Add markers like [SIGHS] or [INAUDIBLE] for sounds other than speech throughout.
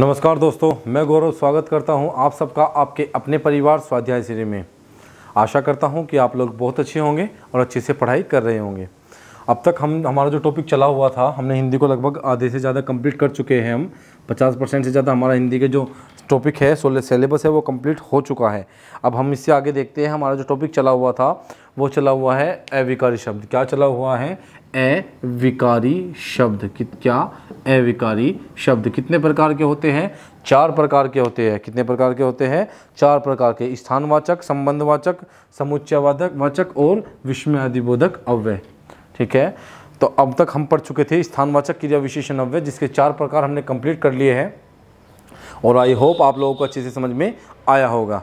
नमस्कार दोस्तों मैं गौरव स्वागत करता हूं आप सबका आपके अपने परिवार स्वाध्याय सीरीज में आशा करता हूं कि आप लोग बहुत अच्छे होंगे और अच्छे से पढ़ाई कर रहे होंगे अब तक हम हमारा जो टॉपिक चला हुआ था हमने हिंदी को लगभग आधे से ज़्यादा कंप्लीट कर चुके हैं हम 50 परसेंट से ज़्यादा हमारा हिंदी के जो टॉपिक है सोलह सिलेबस है वो कंप्लीट हो चुका है अब हम इससे आगे देखते हैं हमारा जो टॉपिक चला हुआ था वो चला हुआ है अविकारी शब्द क्या चला हुआ है अविकारी शब्द क्या अविकारी शब्द कितने प्रकार के होते हैं चार प्रकार के होते हैं कितने प्रकार के होते हैं चार प्रकार के स्थानवाचक संबंधवाचक समुच्चयवाचक वाचक और विस्मयादिबोधक अव्यय ठीक है तो अब तक हम पढ़ चुके थे स्थानवाचक क्रिया विशेषण अव्यय जिसके चार प्रकार हमने कंप्लीट कर लिए हैं और आई होप आप लोगों को अच्छे से समझ में आया होगा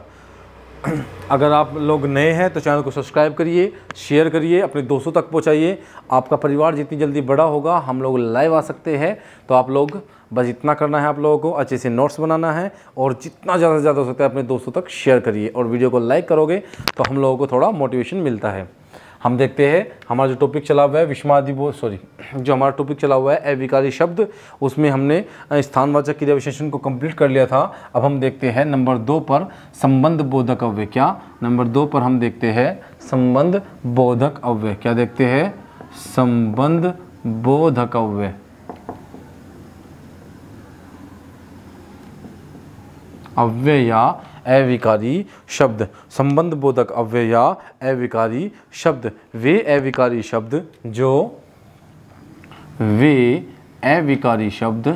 [CLEARS THROAT] अगर आप लोग नए हैं तो चैनल को सब्सक्राइब करिए शेयर करिए अपने दोस्तों तक पहुंचाइए आपका परिवार जितनी जल्दी बड़ा होगा हम लोग लाइव आ सकते हैं तो आप लोग बस इतना करना है आप लोगों को अच्छे से नोट्स बनाना है और जितना ज़्यादा से ज़्यादा हो सकता है अपने दोस्तों तक शेयर करिए और वीडियो को लाइक करोगे तो हम लोगों को थोड़ा मोटिवेशन मिलता है हम देखते हैं हमारा जो टॉपिक चला हुआ है विषमादि बोध सॉरी जो हमारा टॉपिक चला हुआ है अविकारी शब्द उसमें हमने स्थानवाचक क्रिया विशेषण को कंप्लीट कर लिया था अब हम देखते हैं नंबर दो पर संबंध बोधक अव्यय क्या नंबर दो पर हम देखते हैं संबंध बोधक अव्यय क्या देखते हैं संबंध बोधक अव्यय अव्यय या अविकारी शब्द संबंध बोधक या अविकारी शब्द वे अविकारी शब्द जो वे अविकारी शब्द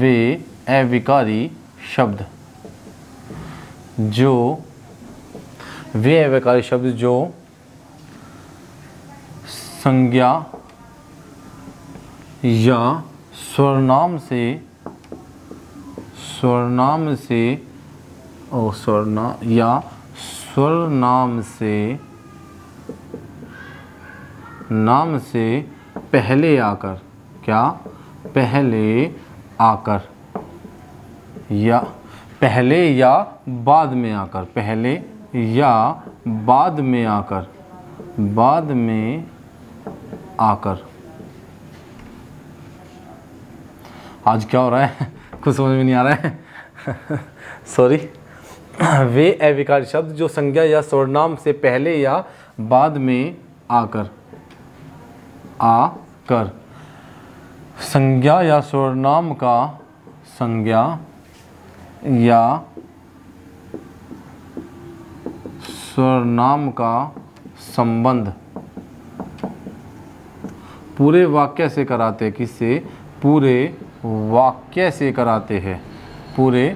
वे अविकारी शब्द जो वे अविकारी शब्द जो संज्ञा या स्वर्णाम से स्वरनाम से स्वरना या स्वर नाम से नाम से पहले आकर क्या पहले आकर या पहले या बाद में आकर पहले या बाद में आकर बाद में आकर आज क्या हो रहा है कुछ समझ में नहीं आ रहा है सॉरी वे अविकार शब्द जो संज्ञा या स्वर्णाम से पहले या बाद में आकर आ कर संज्ञा या स्वर्णाम का संज्ञा या स्वर्णाम का संबंध पूरे वाक्य से कराते किससे पूरे वाक्य से कराते हैं पूरे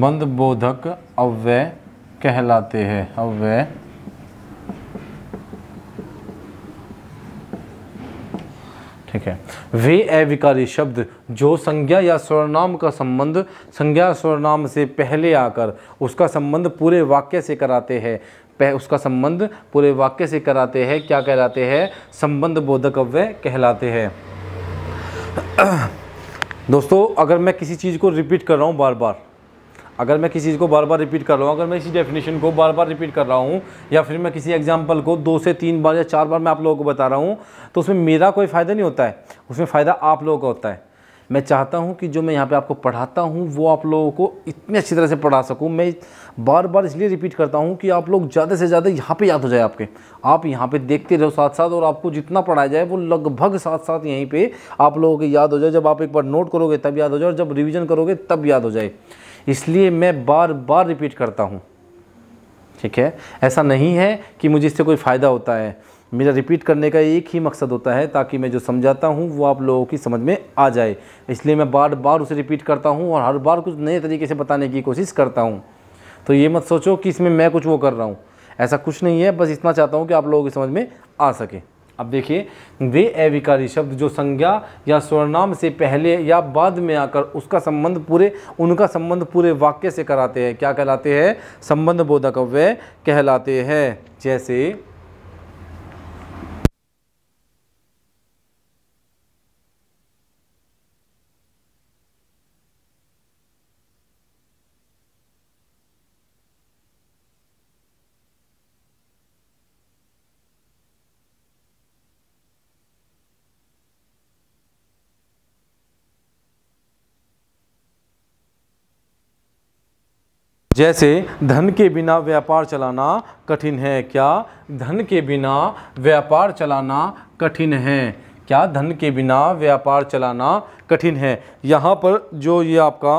बंद बोधक अव्यय कहलाते हैं अव्यय ठीक है वे अविकारी शब्द जो संज्ञा या स्वर्णाम का संबंध संज्ञा स्वर्णाम से पहले आकर उसका संबंध पूरे वाक्य से कराते हैं पह उसका संबंध पूरे वाक्य से कराते हैं क्या कहलाते हैं संबंध बोधक अव्य कहलाते हैं [CLEARS THROAT] दोस्तों अगर मैं किसी चीज़ को रिपीट कर रहा हूँ बार बार अगर मैं किसी चीज़ को बार बार रिपीट कर रहा हूँ अगर मैं इसी डेफिनेशन को बार बार रिपीट कर रहा हूँ या फिर मैं किसी एग्जाम्पल को दो से तीन बार या चार बार मैं आप लोगों को बता रहा हूँ तो उसमें मेरा कोई फ़ायदा नहीं होता है उसमें फ़ायदा आप लोगों का होता है मैं चाहता हूँ कि जो मैं यहाँ पे आपको पढ़ाता हूँ वो आप लोगों को इतनी अच्छी तरह से पढ़ा सकूँ मैं बार बार इसलिए रिपीट करता हूँ कि आप लोग ज़्यादा से ज़्यादा यहाँ पे याद हो जाए आपके आप यहाँ पे देखते रहो साथ साथ और आपको जितना पढ़ाया जाए वो लगभग साथ साथ यहीं पे आप लोगों के याद हो जाए जब आप एक बार नोट करोगे तब याद हो जाए और जब रिविज़न करोगे तब याद हो जाए इसलिए मैं बार बार रिपीट करता हूँ ठीक है ऐसा नहीं है कि मुझे इससे कोई फ़ायदा होता है मेरा रिपीट करने का एक ही मकसद होता है ताकि मैं जो समझाता हूँ वो आप लोगों की समझ में आ जाए इसलिए मैं बार बार उसे रिपीट करता हूँ और हर बार कुछ नए तरीके से बताने की कोशिश करता हूँ तो ये मत सोचो कि इसमें मैं कुछ वो कर रहा हूँ ऐसा कुछ नहीं है बस इतना चाहता हूँ कि आप लोगों की समझ में आ सके अब देखिए दे अविकारी शब्द जो संज्ञा या स्वर्णाम से पहले या बाद में आकर उसका संबंध पूरे उनका संबंध पूरे वाक्य से कराते हैं क्या कहलाते हैं संबंध बोधक वे कहलाते हैं जैसे जैसे धन के बिना व्यापार चलाना कठिन है क्या धन के बिना व्यापार चलाना कठिन है क्या धन के बिना व्यापार चलाना कठिन है यहाँ पर जो ये आपका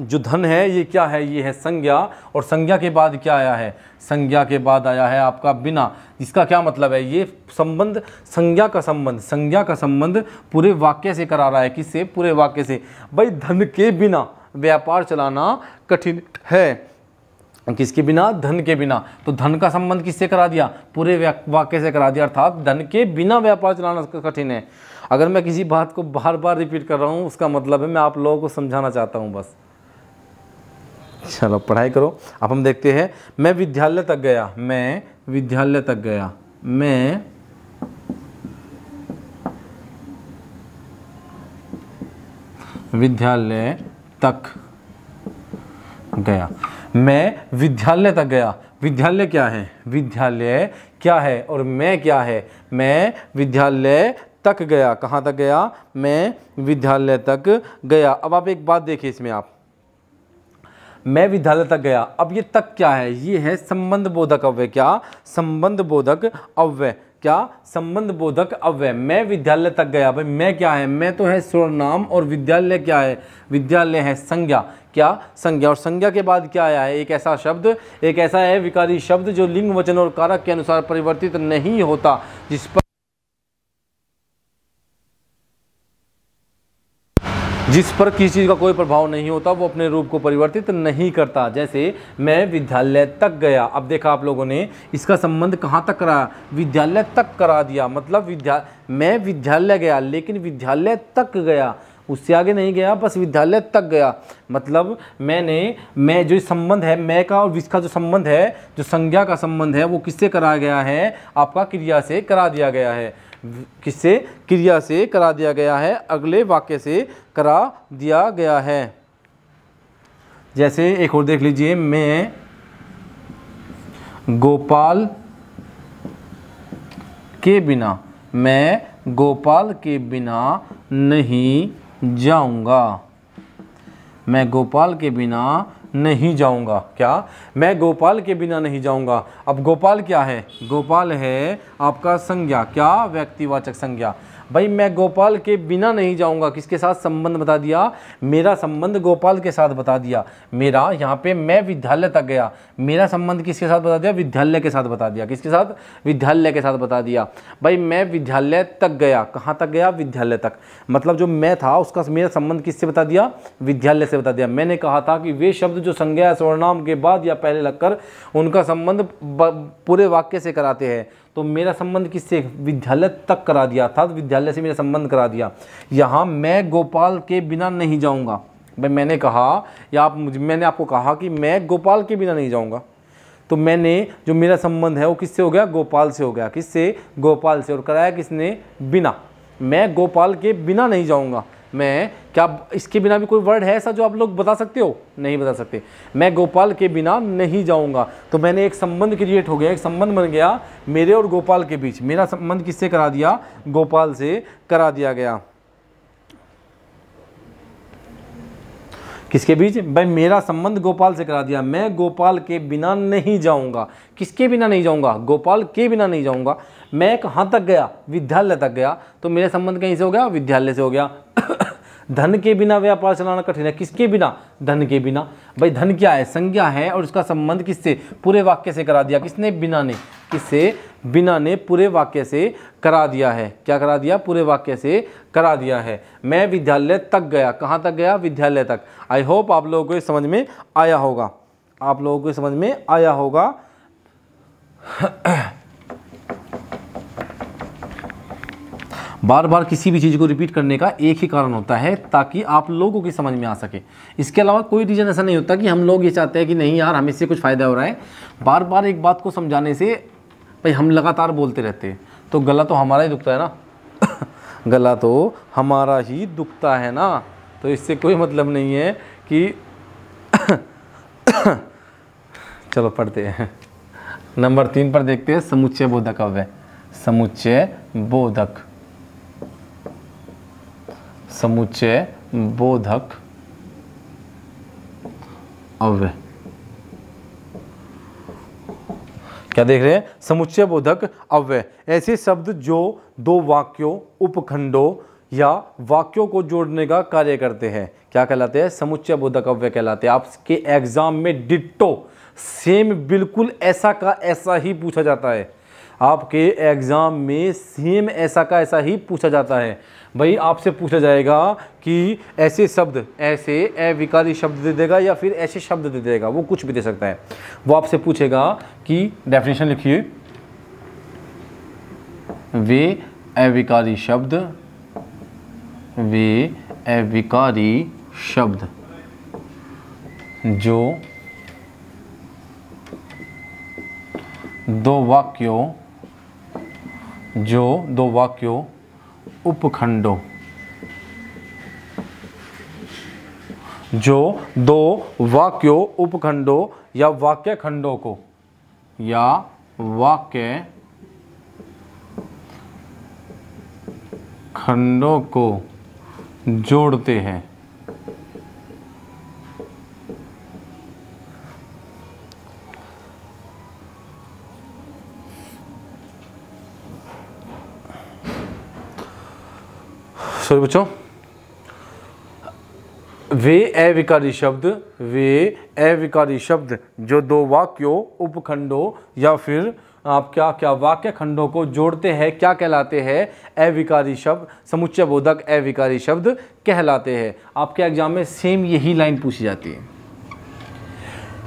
जो धन है ये क्या है ये है संज्ञा और संज्ञा के बाद क्या आया है संज्ञा के बाद आया है आपका बिना इसका क्या मतलब है ये संबंध संज्ञा का संबंध संज्ञा का संबंध पूरे वाक्य से करा रहा है किससे पूरे वाक्य से भाई धन के बिना व्यापार चलाना कठिन है किसके बिना धन के बिना तो धन का संबंध किससे करा दिया पूरे वाक्य से करा दिया अर्थात धन के बिना व्यापार चलाना कठिन है अगर मैं किसी बात को बार बार रिपीट कर रहा हूँ उसका मतलब है मैं आप लोगों को समझाना चाहता हूँ बस चलो पढ़ाई करो अब हम देखते हैं मैं विद्यालय तक गया मैं विद्यालय तक गया मैं विद्यालय तक गया मैं विद्यालय तक गया विद्यालय क्या है विद्यालय क्या है और मैं क्या है मैं विद्यालय तक गया कहाँ तक गया मैं विद्यालय तक गया अब आप एक बात देखिए इसमें आप मैं विद्यालय तक गया अब ये तक क्या है ये है संबंध बोधक अव्यय क्या संबंध बोधक अव्यय क्या संबंध बोधक अव्यय मैं विद्यालय तक गया भाई मैं क्या है मैं तो है नाम और विद्यालय क्या है विद्यालय है संज्ञा क्या संज्ञा और संज्ञा के बाद क्या आया है एक ऐसा शब्द एक ऐसा है विकारी शब्द जो लिंग वचन और कारक के अनुसार परिवर्तित नहीं होता जिस पर जिस पर किसी चीज़ का कोई प्रभाव नहीं होता वो अपने रूप को परिवर्तित नहीं करता जैसे मैं विद्यालय तक गया अब देखा आप लोगों ने इसका संबंध कहाँ तक करा विद्यालय तक करा दिया मतलब विद्या मैं विद्यालय गया लेकिन विद्यालय तक गया उससे आगे नहीं गया बस विद्यालय तक गया मतलब मैंने मैं जो संबंध है मैं का और विश्व का जो संबंध है जो संज्ञा का संबंध है वो किससे कराया गया है आपका क्रिया से करा दिया गया है किससे क्रिया से करा दिया गया है अगले वाक्य से करा दिया गया है जैसे एक और देख लीजिए मैं गोपाल के बिना मैं गोपाल के बिना नहीं जाऊंगा मैं गोपाल के बिना नहीं जाऊंगा क्या मैं गोपाल के बिना नहीं जाऊंगा अब गोपाल क्या है गोपाल है आपका संज्ञा क्या व्यक्तिवाचक संज्ञा भाई मैं गोपाल के बिना नहीं जाऊँगा किसके साथ संबंध बता दिया मेरा संबंध गोपाल के साथ बता दिया मेरा यहाँ पे मैं विद्यालय तक गया मेरा संबंध किसके साथ बता दिया विद्यालय के साथ बता दिया किसके साथ विद्यालय के साथ बता दिया भाई मैं विद्यालय तक गया कहाँ तक गया विद्यालय तक मतलब जो मैं था उसका मेरा संबंध किससे बता दिया विद्यालय से बता दिया मैंने कहा था कि वे शब्द जो संज्ञा स्वर्णाम के बाद या पहले लगकर उनका संबंध पूरे वाक्य से कराते हैं तो मेरा संबंध किससे विद्यालय तक करा दिया अर्थात तो विद्यालय से मेरा संबंध करा दिया यहाँ मैं गोपाल के बिना नहीं जाऊँगा भाई मैंने कहा या आप मुझे मैंने आपको कहा कि मैं गोपाल के बिना नहीं जाऊँगा तो मैंने जो मेरा संबंध है वो किससे हो गया गोपाल से हो गया किससे गोपाल से और कराया किसने बिना मैं गोपाल के बिना नहीं जाऊँगा मैं क्या इसके बिना भी कोई वर्ड है ऐसा जो आप लोग बता सकते हो नहीं बता सकते मैं गोपाल के बिना नहीं जाऊंगा तो मैंने एक संबंध क्रिएट हो गया एक संबंध बन गया मेरे और गोपाल के बीच मेरा संबंध किससे करा दिया गोपाल से करा दिया गया किसके बीच भाई मेरा संबंध गोपाल से करा दिया मैं गोपाल के बिना नहीं जाऊंगा किसके बिना नहीं जाऊंगा गोपाल के बिना नहीं जाऊंगा मैं कहाँ तक गया विद्यालय तक गया तो मेरा संबंध कहीं से हो गया विद्यालय से हो गया धन के बिना व्यापार चलाना कठिन है किसके बिना धन के बिना भाई धन क्या है संज्ञा है और उसका संबंध किससे पूरे वाक्य से करा दिया किसने बिना ने किससे बिना ने पूरे वाक्य से करा दिया है क्या करा दिया पूरे वाक्य से करा दिया है मैं विद्यालय तक गया कहाँ तक गया विद्यालय तक आई होप आप लोगों को ये समझ में आया होगा आप लोगों को समझ में आया होगा [CLEARS THROAT] बार बार किसी भी चीज़ को रिपीट करने का एक ही कारण होता है ताकि आप लोगों की समझ में आ सके इसके अलावा कोई रीज़न ऐसा नहीं होता कि हम लोग ये चाहते हैं कि नहीं यार हमें इससे कुछ फ़ायदा हो रहा है बार बार एक बात को समझाने से भाई हम लगातार बोलते रहते हैं तो गला तो हमारा ही दुखता है ना [LAUGHS] गला तो हमारा ही दुखता है ना तो इससे कोई मतलब नहीं है कि [COUGHS] चलो पढ़ते हैं नंबर तीन पर देखते हैं समुच्चय बोधक अव्यय समुच्चय बोधक समुच्चय बोधक अव्य क्या देख रहे हैं समुच्चय बोधक अव्यय ऐसे शब्द जो दो वाक्यों उपखंडों या वाक्यों को जोड़ने का कार्य करते हैं क्या कहलाते हैं समुच्चय बोधक अव्य कहलाते हैं आपके एग्जाम में डिट्टो सेम बिल्कुल ऐसा का ऐसा ही पूछा जाता है आपके एग्ज़ाम में सेम ऐसा का ऐसा ही पूछा जाता है भाई आपसे पूछा जाएगा कि ऐसे शब्द ऐसे अविकारी शब्द दे देगा या फिर ऐसे शब्द दे देगा वो कुछ भी दे सकता है वो आपसे पूछेगा कि डेफिनेशन लिखिए वे अविकारी शब्द वे अविकारी शब्द जो दो वाक्यों जो दो वाक्यों उपखंडों जो दो वाक्यों उपखंडों या वाक्य खंडों को या वाक्य खंडों को जोड़ते हैं सॉरी बच्चों वे अविकारी शब्द वे अविकारी शब्द जो दो वाक्यों उपखंडों या फिर आप क्या क्या वाक्य खंडों को जोड़ते हैं क्या कहलाते हैं अविकारी शब्द समुच्चय बोधक अविकारी शब्द कहलाते हैं आपके एग्जाम में सेम यही लाइन पूछी जाती है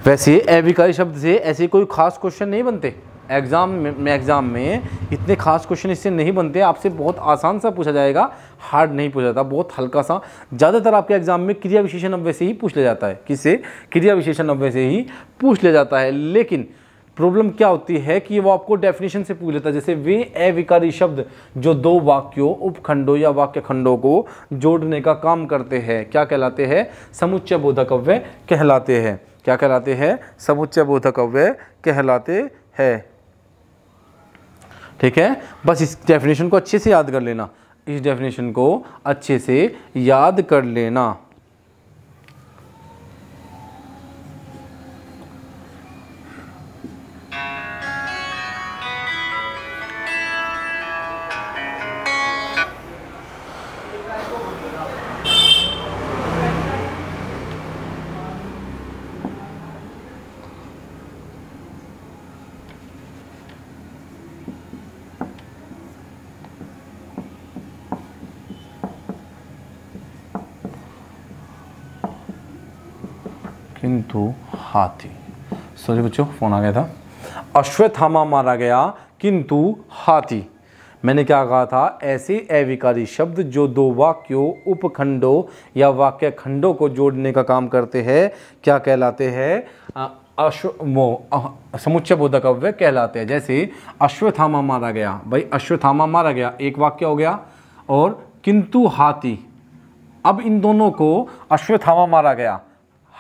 वैसे अविकारी शब्द से ऐसे कोई खास क्वेश्चन नहीं बनते एग्ज़ाम में एग्ज़ाम में इतने खास क्वेश्चन इससे नहीं बनते आपसे बहुत आसान सा पूछा जाएगा हार्ड नहीं पूछा जाता बहुत हल्का सा ज़्यादातर आपके एग्ज़ाम में क्रिया विशेषण अव्य से ही पूछ लिया जाता है किससे क्रिया विशेषण अव्य से ही पूछ लिया जाता है लेकिन प्रॉब्लम क्या होती है कि वो आपको डेफिनेशन से पूछ लेता है जैसे वे अविकारी शब्द जो दो वाक्यों उपखंडों या वाक्य खंडों को जोड़ने का काम करते हैं क्या कहलाते हैं समुच्चय बोधक अव्य कहलाते हैं क्या कहलाते हैं समुच्चय बोधक अव्य कहलाते हैं ठीक है बस इस डेफिनेशन को अच्छे से याद कर लेना इस डेफिनेशन को अच्छे से याद कर लेना किंतु हाथी सॉरी बच्चों फोन आ गया था अश्वत्थामा मारा गया किंतु हाथी मैंने क्या कहा था ऐसे अविकारी शब्द जो दो वाक्यों उपखंडों या वाक्य खंडों को जोड़ने का काम करते हैं क्या कहलाते हैं अश्व समुच्चय अव्य कहलाते हैं जैसे अश्वथामा मारा गया भाई अश्वथामा मारा गया एक वाक्य हो गया और किंतु हाथी अब इन दोनों को अश्वथामा मारा गया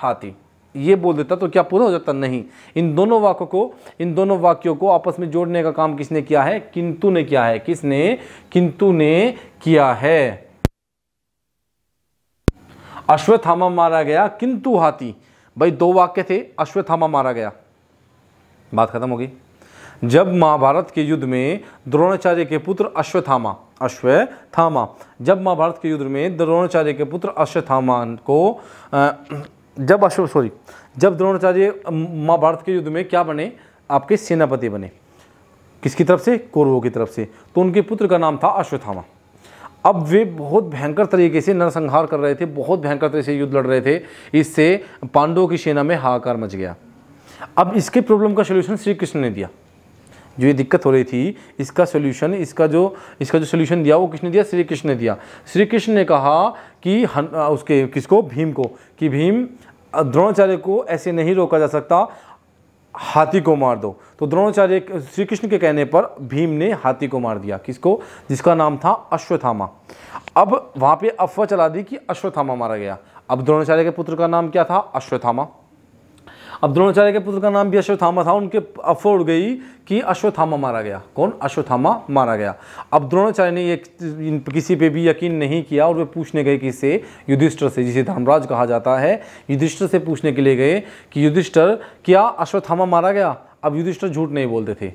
हाथी ये बोल देता तो क्या पूरा हो जाता नहीं इन दोनों वाक्यों को इन दोनों वाक्यों को आपस में जोड़ने का काम किसने किया है किंतु ने किया है किसने किंतु ने किया है अश्वत्थामा मारा गया किंतु हाथी भाई दो वाक्य थे अश्वत्थामा मारा गया बात खत्म हो गई जब महाभारत के युद्ध में द्रोणाचार्य के पुत्र अश्वत्थामा अश्वत्थामा जब महाभारत के युद्ध में द्रोणाचार्य के पुत्र अश्वत्थामा को आ, जब अशोक सॉरी जब द्रोणाचार्य महाभारत के युद्ध में क्या बने आपके सेनापति बने किसकी तरफ से कौरवों की तरफ से तो उनके पुत्र का नाम था अश्वत्थामा अब वे बहुत भयंकर तरीके से नरसंहार कर रहे थे बहुत भयंकर तरीके से युद्ध लड़ रहे थे इससे पांडवों की सेना में हाहाकार मच गया अब इसके प्रॉब्लम का सोल्यूशन श्री कृष्ण ने दिया जो ये दिक्कत हो रही थी इसका सोल्यूशन इसका जो इसका जो सोल्यूशन दिया वो किसने दिया श्री कृष्ण ने दिया श्री कृष्ण ने कहा कि हन, उसके किसको भीम को कि भीम द्रोणाचार्य को ऐसे नहीं रोका जा सकता हाथी को मार दो तो द्रोणाचार्य श्री कृष्ण के कहने पर भीम ने हाथी को मार दिया किसको जिसका नाम था अश्वथामा अब वहाँ पे अफवाह चला दी कि अश्वत्थामा मारा गया अब द्रोणाचार्य के पुत्र का नाम क्या था अश्वत्थामा अब द्रोणाचार्य के पुत्र का नाम भी अश्वत्थामा था उनके अफवाह उड़ गई कि अश्वत्थामा मारा गया कौन अश्वत्थामा मारा गया अब द्रोणाचार्य ने ये किसी पे भी यकीन नहीं किया और वे पूछने गए किससे युधिष्ठर से जिसे धर्मराज कहा जाता है युधिष्ठर से पूछने के लिए गए कि युधिष्ठर क्या अश्वत्थामा मारा गया अब युधिष्ठर झूठ नहीं बोलते थे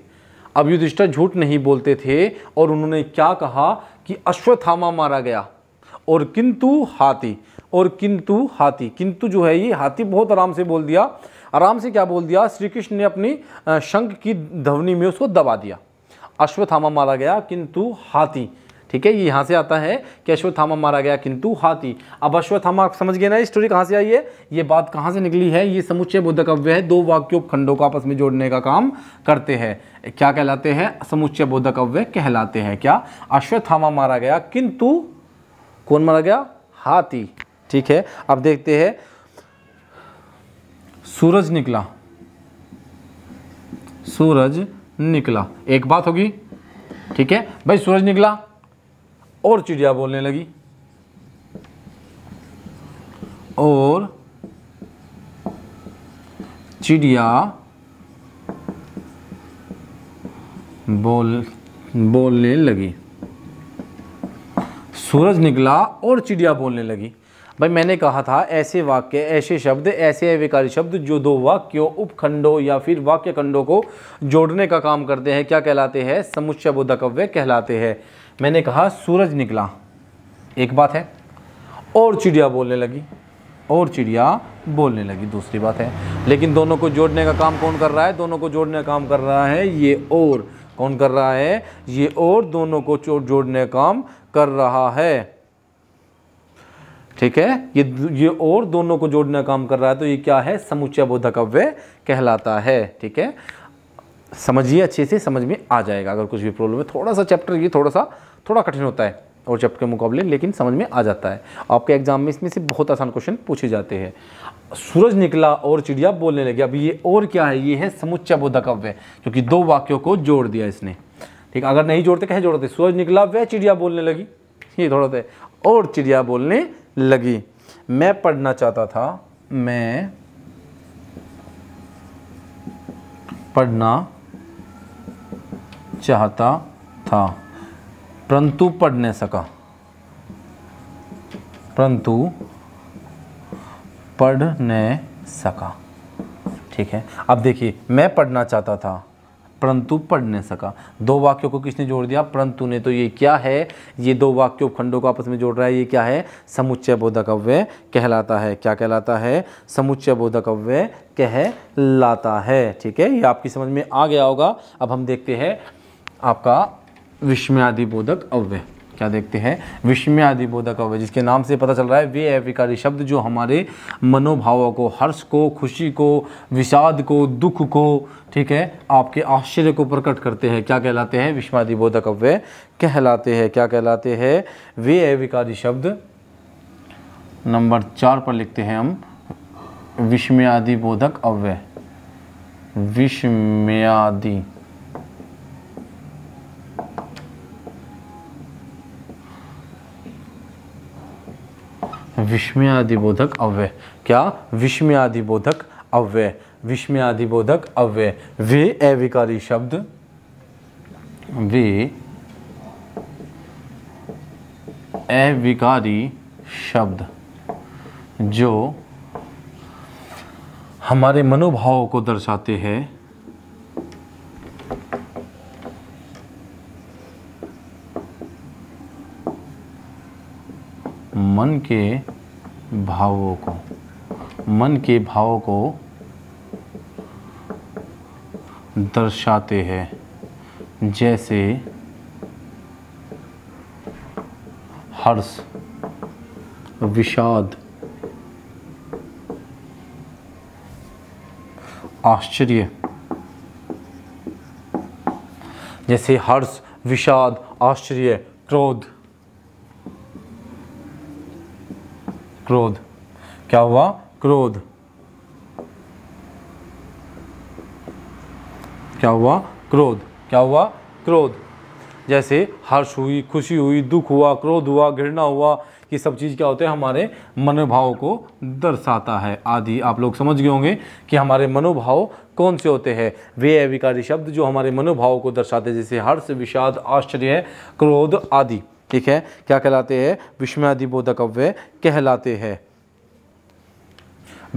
अब युधिष्ठर झूठ नहीं बोलते थे और उन्होंने क्या कहा कि अश्वत्थामा मारा गया और किंतु हाथी और किंतु हाथी किंतु जो है ये हाथी बहुत आराम से बोल दिया आराम से क्या बोल दिया श्री कृष्ण ने अपनी शंख की धवनी में उसको दबा दिया अश्वत्थामा मारा गया किंतु हाथी ठीक है ये यहाँ से आता है कि अश्वत्थामा मारा गया किंतु हाथी अब अश्वत्थामा आप समझ गए ना स्टोरी कहाँ से आई है ये बात कहाँ से निकली है ये समुच्चय बुद्ध कव्य है दो वाक्यों खंडों को आपस में जोड़ने का काम करते हैं क्या कहलाते हैं समुच्चय बुद्ध कव्य कहलाते हैं क्या अश्वत्थामा मारा गया किंतु कौन मारा गया हाथी ठीक है अब देखते हैं सूरज निकला सूरज निकला एक बात होगी ठीक है भाई सूरज निकला और चिड़िया बोलने लगी और चिड़िया बोल बोलने लगी सूरज निकला और चिड़िया बोलने लगी भाई मैंने कहा था ऐसे वाक्य ऐसे शब्द ऐसे अविकारी शब्द जो दो वाक्यों उपखंडों या फिर वाक्य खंडों को जोड़ने का काम करते हैं क्या कहलाते हैं समुच्चय बोधकव्य कहलाते हैं मैंने कहा सूरज निकला एक बात है और चिड़िया बोलने लगी और चिड़िया बोलने लगी दूसरी बात है लेकिन दोनों को जोड़ने का काम कौन कर रहा है दोनों को जोड़ने का काम कर रहा है ये और कौन कर रहा है ये और दोनों को जोड़ने का काम कर रहा है ठीक है ये ये और दोनों को जोड़ने का काम कर रहा है तो ये क्या है समुच्चय बोधक अव्यय कहलाता है ठीक है समझिए अच्छे से समझ में आ जाएगा अगर कुछ भी प्रॉब्लम है थोड़ा सा चैप्टर ये थोड़ा सा थोड़ा कठिन होता है और चैप्टर के मुकाबले लेकिन समझ में आ जाता है आपके एग्जाम में इसमें से बहुत आसान क्वेश्चन पूछे जाते हैं सूरज निकला और चिड़िया बोलने लगी अब ये और क्या है ये है समुच्चय बोधक अव्यय क्योंकि दो वाक्यों को जोड़ दिया इसने ठीक अगर नहीं जोड़ते कहे जोड़ते सूरज निकला वह चिड़िया बोलने लगी ये थोड़ा सा और चिड़िया बोलने लगी मैं पढ़ना चाहता था मैं पढ़ना चाहता था परंतु पढ़ नहीं सका परंतु पढ़ नहीं सका ठीक है अब देखिए मैं पढ़ना चाहता था परंतु पढ़ नहीं सका दो वाक्यों को किसने जोड़ दिया परंतु ने तो ये क्या है ये दो वाक्य उपखंडों को आपस में जोड़ रहा है ये क्या है समुच्चय अव्य कहलाता है क्या कहलाता है समुच्चय बोधक अव्य कहलाता है ठीक है ये आपकी समझ में आ गया होगा अब हम देखते हैं आपका विस्मयादि बोधक अव्यय क्या देखते हैं बोधक अवय जिसके नाम से पता चल रहा है वे अविकारी शब्द जो हमारे मनोभावों को हर्ष को खुशी को विषाद को दुख को ठीक है आपके आश्चर्य को प्रकट करते हैं क्या कहलाते हैं बोधक अव्य कहलाते हैं क्या कहलाते हैं वे अविकारी शब्द नंबर चार पर लिखते हैं हम अव्य अव्यय आदि विस्मयादिबोधक अव्यय क्या विस्मयादिबोधक अव्यय विस्मयादिबोधक अव्यय वे अविकारी शब्द वे अविकारी शब्द जो हमारे मनोभाव को दर्शाते हैं मन के भावों को मन के भावों को दर्शाते हैं जैसे हर्ष विषाद आश्चर्य जैसे हर्ष विषाद आश्चर्य क्रोध क्रोध क्या हुआ क्रोध क्या हुआ क्रोध क्या हुआ क्रोध जैसे हर्ष हुई खुशी हुई दुख हुआ क्रोध हुआ घृणा हुआ ये सब चीज़ क्या होते हैं हमारे मनोभाव को दर्शाता है आदि आप लोग समझ गए होंगे कि हमारे मनोभाव कौन से होते हैं वे अविकारी शब्द जो हमारे मनोभाव को दर्शाते हैं जैसे हर्ष विषाद आश्चर्य क्रोध आदि ठीक है क्या कहलाते हैं विस्मयादिबोधक अव्यय कहलाते हैं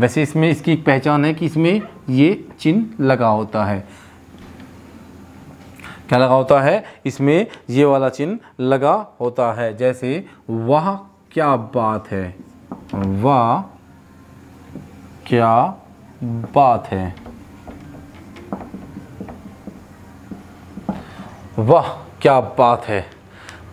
वैसे इसमें इसकी एक पहचान है कि इसमें ये चिन्ह लगा होता है क्या लगा होता है इसमें ये वाला चिन्ह लगा होता है जैसे वह क्या बात है वह क्या बात है वह क्या बात है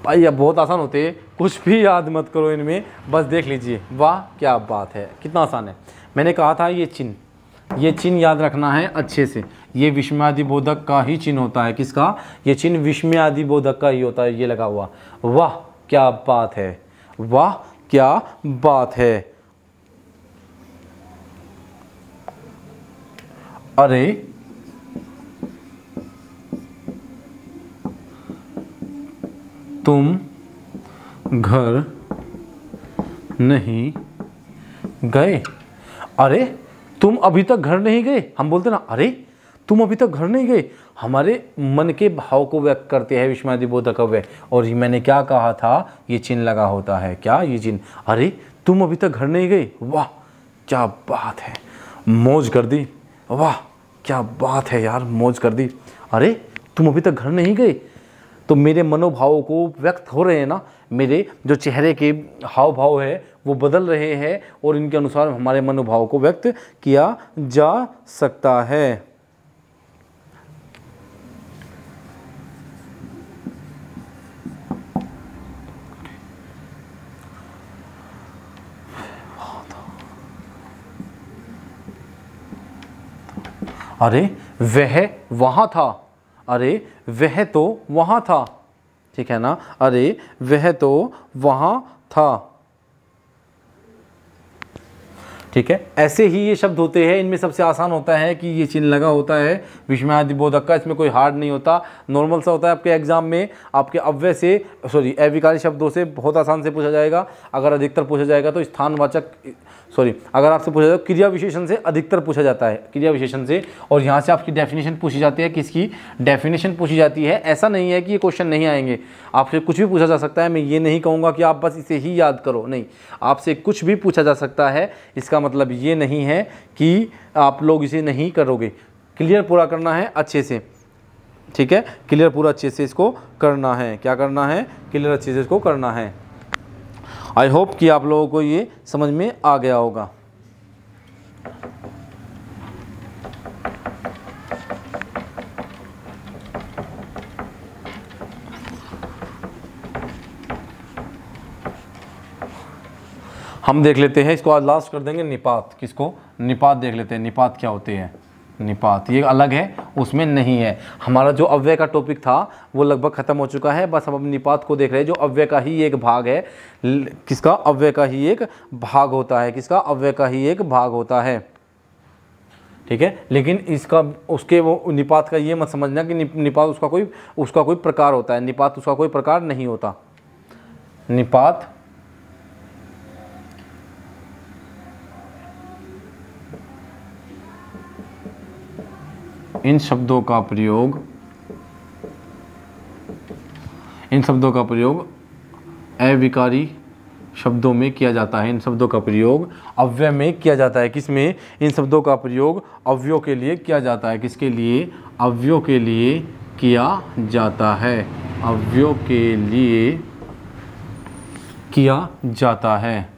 भाई अब बहुत आसान होते हैं कुछ भी याद मत करो इनमें बस देख लीजिए वाह क्या बात है कितना आसान है मैंने कहा था ये चिन्ह ये चिन्ह याद रखना है अच्छे से ये विस्मयादि बोधक का ही चिन्ह होता है किसका ये चिन्ह विस्मयादि बोधक का ही होता है ये लगा हुआ वाह क्या बात है वाह क्या बात है अरे तुम घर नहीं गए अरे तुम अभी तक घर नहीं गए हम बोलते ना अरे तुम अभी तक घर नहीं गए हमारे मन के भाव को व्यक्त करते हैं विश्वादी बोधक अव्यय और मैंने क्या कहा था ये चिन्ह लगा होता है क्या ये चिन्ह अरे तुम अभी तक घर नहीं गए वाह क्या बात है मौज कर दी वाह क्या बात है यार मौज कर दी अरे तुम अभी तक घर नहीं गए तो मेरे मनोभावों को व्यक्त हो रहे हैं ना मेरे जो चेहरे के हाव भाव है वो बदल रहे हैं और इनके अनुसार हमारे मनोभाव को व्यक्त किया जा सकता है अरे वह वहाँ था अरे वह तो वहाँ था ठीक है ना अरे वह तो वहाँ था ठीक है ऐसे ही ये शब्द होते हैं इनमें सबसे आसान होता है कि ये चिन्ह लगा होता है विस्मयादि बोधक का इसमें कोई हार्ड नहीं होता नॉर्मल सा होता है आपके एग्जाम में आपके अव्यय से सॉरी अविकारी शब्दों से बहुत आसान से पूछा जाएगा अगर अधिकतर पूछा जाएगा तो स्थानवाचक सॉरी अगर आपसे पूछा जाए तो क्रिया विशेषण से अधिकतर पूछा जाता है क्रिया विशेषण से और यहाँ से आपकी डेफिनेशन पूछी जाती है किसकी डेफिनेशन पूछी जाती है ऐसा नहीं है कि ये क्वेश्चन नहीं आएंगे आपसे कुछ भी पूछा जा सकता है मैं ये नहीं कहूँगा कि आप बस इसे ही याद करो नहीं आपसे कुछ भी पूछा जा सकता है इसका मतलब मतलब ये नहीं है कि आप लोग इसे नहीं करोगे क्लियर पूरा करना है अच्छे से ठीक है क्लियर पूरा अच्छे से इसको करना है क्या करना है क्लियर अच्छे से इसको करना है आई होप कि आप लोगों को ये समझ में आ गया होगा हम देख लेते हैं इसको आज लास्ट कर देंगे निपात किसको निपात देख लेते हैं निपात क्या होते हैं निपात ये अलग है उसमें नहीं है हमारा जो अव्यय का टॉपिक था वो लगभग ख़त्म हो चुका है बस हम अब निपात को देख रहे हैं जो अव्यय का ही एक भाग है किसका अव्यय का ही एक भाग होता है किसका अव्यय का ही एक भाग होता है ठीक है लेकिन इसका उसके वो निपात का ये मत समझना कि निपात उसका कोई उसका कोई प्रकार होता है निपात उसका कोई प्रकार नहीं होता निपात इन शब्दों का प्रयोग इन शब्दों का प्रयोग अविकारी शब्दों में किया जाता है इन शब्दों का प्रयोग अव्यय में किया जाता है किस में इन शब्दों का प्रयोग अव्ययों के लिए किया जाता है किसके लिए अव्ययों के लिए किया जाता है अव्ययों के लिए किया जाता है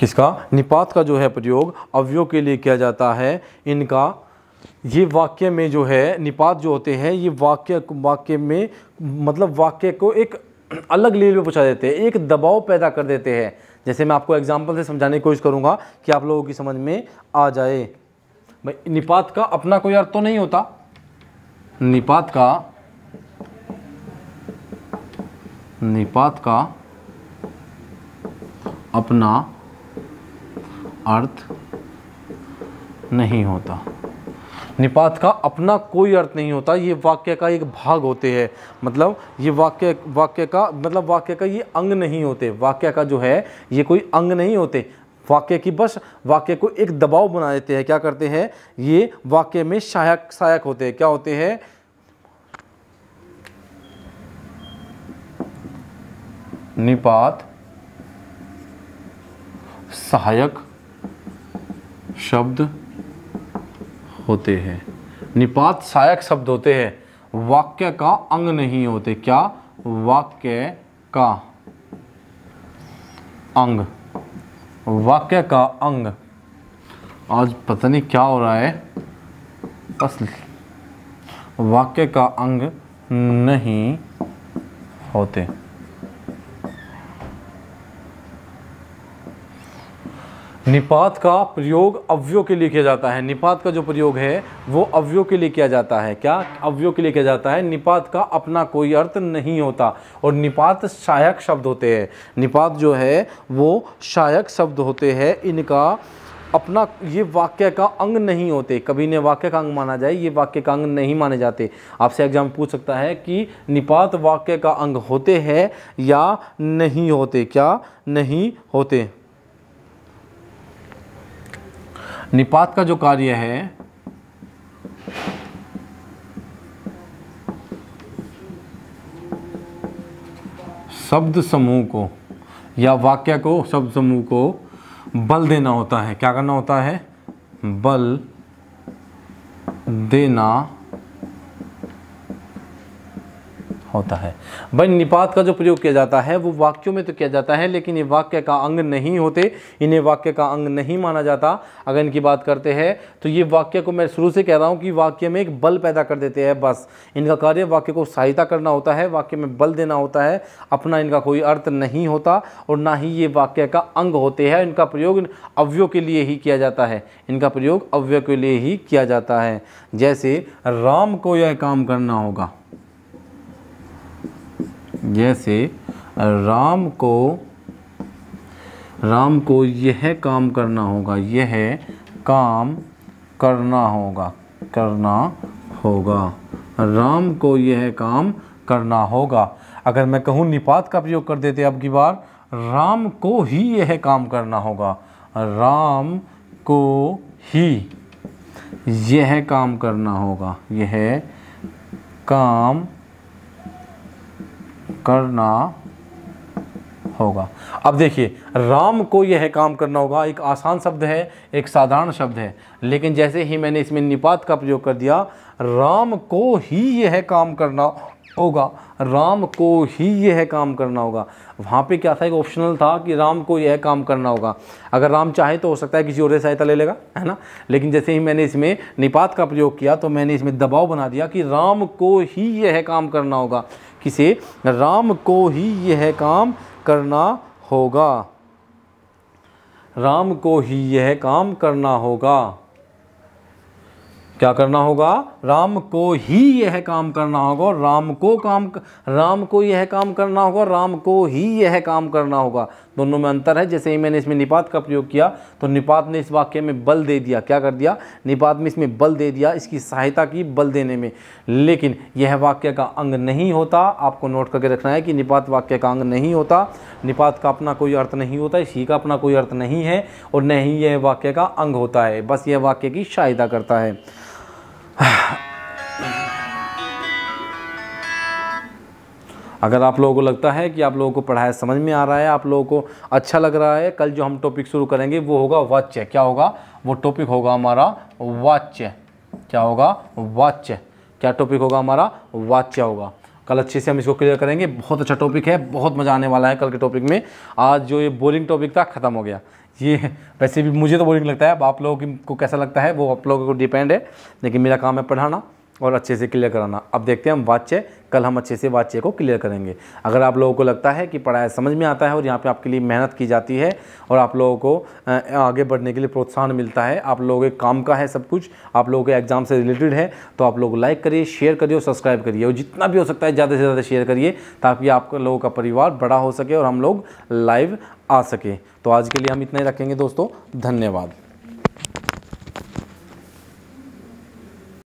किसका निपात का जो है प्रयोग अवयव के लिए किया जाता है इनका ये वाक्य में जो है निपात जो होते हैं ये वाक्य वाक्य में मतलब वाक्य को एक अलग लेवल पे पहुँचा देते हैं एक दबाव पैदा कर देते हैं जैसे मैं आपको एग्जाम्पल से समझाने की कोशिश करूँगा कि आप लोगों की समझ में आ जाए भाई निपात का अपना कोई अर्थ तो नहीं होता निपात का निपात का अपना अर्थ नहीं होता निपात का अपना कोई अर्थ नहीं होता ये वाक्य का एक भाग होते हैं मतलब ये वाक्य वाक्य का मतलब वाक्य का ये अंग नहीं होते वाक्य का जो है ये कोई अंग नहीं होते वाक्य की बस वाक्य को एक दबाव बना देते हैं क्या करते हैं ये वाक्य में सहायक सहायक होते हैं क्या होते हैं निपात सहायक शब्द होते हैं निपात सहायक शब्द होते हैं वाक्य का अंग नहीं होते क्या वाक्य का अंग वाक्य का अंग आज पता नहीं क्या हो रहा है बस वाक्य का अंग नहीं होते निपात का प्रयोग अवयव के लिए किया जाता है निपात का जो प्रयोग है वो अवयव के लिए किया जाता है क्या अवयव के लिए किया जाता है निपात का अपना कोई अर्थ नहीं होता और निपात सहायक शब्द होते हैं निपात जो है वो सहायक शब्द होते हैं इनका अपना ये वाक्य का अंग नहीं होते कभी इन्हें वाक्य का अंग माना जाए ये वाक्य का अंग नहीं माने जाते आपसे एग्जाम पूछ सकता है कि निपात वाक्य का अंग होते हैं या नहीं होते क्या नहीं होते निपात का जो कार्य है शब्द समूह को या वाक्य को शब्द समूह को बल देना होता है क्या करना होता है बल देना होता है बन निपात का जो प्रयोग किया जाता है वो वाक्यों में तो किया जाता है लेकिन ये वाक्य का अंग नहीं होते इन्हें वाक्य का अंग नहीं माना जाता अगर इनकी बात करते हैं तो ये वाक्य को मैं शुरू से कह रहा हूँ कि वाक्य में एक बल पैदा कर देते हैं बस इनका कार्य वाक्य को सहायता करना होता है वाक्य में बल देना होता है अपना इनका कोई अर्थ नहीं होता और ना ही ये वाक्य का अंग होते हैं इनका प्रयोग अवयव के लिए ही किया जाता है इनका प्रयोग अवयव के लिए ही किया जाता है जैसे राम को यह काम करना होगा जैसे राम को राम को यह काम करना होगा यह काम करना होगा करना होगा राम को यह काम करना होगा अगर मैं कहूँ निपात का प्रयोग कर देते अब की बार राम को ही यह काम करना होगा राम को ही यह काम करना होगा यह काम करना होगा अब देखिए राम को यह काम करना होगा एक आसान शब्द है एक साधारण शब्द है लेकिन जैसे ही मैंने इसमें निपात का प्रयोग कर दिया राम को ही यह काम करना होगा राम को ही यह काम करना होगा वहाँ पे क्या था एक ऑप्शनल था कि राम को यह काम करना होगा अगर राम चाहे तो हो सकता है किसी और सहायता ले लेगा है ना लेकिन जैसे ही मैंने इसमें निपात का प्रयोग किया तो मैंने इसमें दबाव बना दिया कि राम को ही यह काम करना होगा किसे राम को ही यह काम करना होगा राम को ही यह काम करना होगा क्या करना होगा राम को ही यह काम करना होगा राम को काम राम को यह काम करना होगा राम को ही यह काम करना होगा दोनों में अंतर है जैसे ही मैंने इसमें निपात का प्रयोग किया तो निपात ने इस वाक्य में बल दे दिया क्या कर दिया निपात में इसमें बल दे दिया इसकी सहायता की बल देने में लेकिन यह वाक्य का अंग नहीं होता आपको नोट करके रखना है कि निपात वाक्य का अंग नहीं होता निपात का अपना कोई अर्थ नहीं होता इसी का अपना कोई अर्थ नहीं है और न ही यह वाक्य का अंग होता है बस यह वाक्य की सहायता करता है [SIGHS] अगर आप लोगों को लगता है कि आप लोगों को पढ़ाया समझ में आ रहा है आप लोगों को अच्छा लग रहा है कल जो हम टॉपिक शुरू करेंगे वो होगा वाच्य क्या होगा वो टॉपिक होगा हमारा वाच्य क्या होगा वाच्य क्या टॉपिक होगा हमारा वाच्य होगा कल अच्छे से हम इसको क्लियर करेंगे बहुत अच्छा टॉपिक है बहुत मज़ा आने वाला है कल के टॉपिक में आज जो ये बोरिंग टॉपिक था ख़त्म हो गया ये वैसे भी मुझे तो बोरिंग लगता है अब आप लोगों को कैसा लगता है वो आप लोगों को डिपेंड है लेकिन मेरा काम है पढ़ाना और अच्छे से क्लियर कराना अब देखते हैं हम वाच्य कल हम अच्छे से वाच्य को क्लियर करेंगे अगर आप लोगों को लगता है कि पढ़ाया समझ में आता है और यहाँ पे आपके लिए मेहनत की जाती है और आप लोगों को आगे बढ़ने के लिए प्रोत्साहन मिलता है आप लोगों के काम का है सब कुछ आप लोगों के एग्जाम से रिलेटेड है तो आप लोग लाइक करिए शेयर करिए और सब्सक्राइब करिए और जितना भी हो सकता है ज़्यादा से ज़्यादा शेयर करिए ताकि आप लोगों का परिवार बड़ा हो सके और हम लोग लाइव आ सकें तो आज के लिए हम इतना ही रखेंगे दोस्तों धन्यवाद